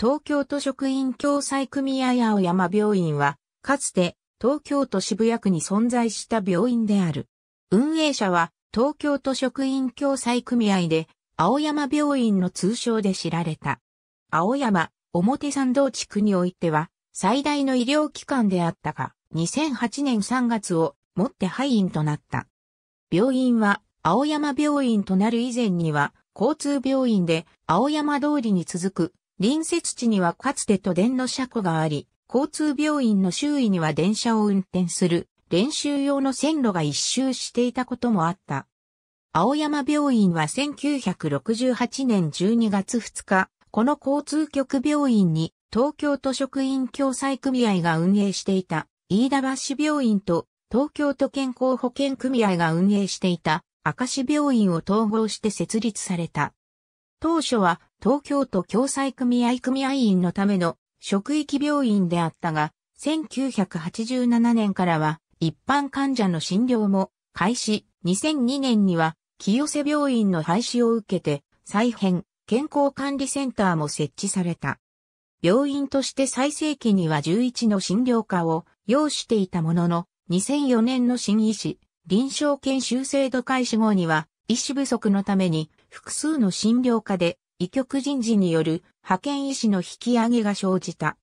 東京都職員共済組合青山病院は、かつて東京都渋谷区に存在した病院である。運営者は東京都職員共済組合で、青山病院の通称で知られた。青山、表参道地区においては、最大の医療機関であったが、2008年3月をもって廃院となった。病院は、青山病院となる以前には、交通病院で、青山通りに続く、隣接地にはかつて都電の車庫があり、交通病院の周囲には電車を運転する練習用の線路が一周していたこともあった。青山病院は1968年12月2日、この交通局病院に東京都職員共済組合が運営していた飯田橋病院と東京都健康保険組合が運営していた明石病院を統合して設立された。当初は東京都共済組合組合員のための職域病院であったが、1987年からは一般患者の診療も開始、2002年には清瀬病院の廃止を受けて再編、健康管理センターも設置された。病院として最盛期には11の診療科を要していたものの、2004年の新医師、臨床研修制度開始後には医師不足のために複数の診療科で医局人事による派遣医師の引き上げが生じた。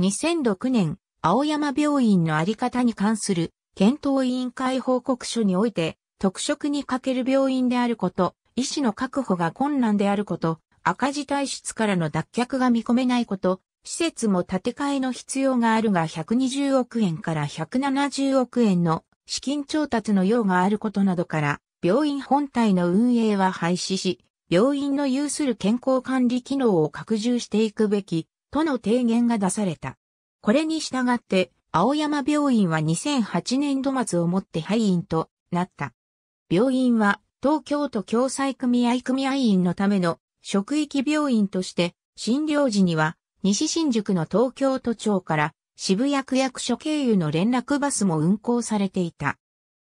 2006年、青山病院のあり方に関する検討委員会報告書において、特色に欠ける病院であること、医師の確保が困難であること、赤字体質からの脱却が見込めないこと、施設も建て替えの必要があるが120億円から170億円の資金調達の用があることなどから、病院本体の運営は廃止し、病院の有する健康管理機能を拡充していくべき、との提言が出された。これに従って、青山病院は2008年度末をもって廃院となった。病院は東京都共済組合組合員のための職域病院として、診療時には西新宿の東京都庁から渋谷区役所経由の連絡バスも運行されていた。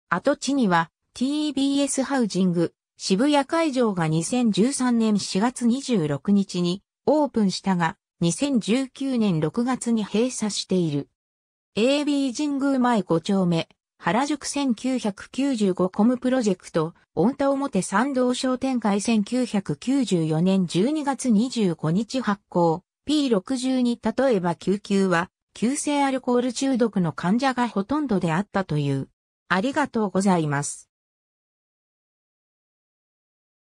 跡地には TBS ハウジング渋谷会場が2013年4月26日にオープンしたが2019年6月に閉鎖している。AB 神宮前5丁目原宿1995コムプロジェクト、御田表参道商店会1994年12月25日発行、P62 例えば救急は、急性アルコール中毒の患者がほとんどであったという。ありがとうございます。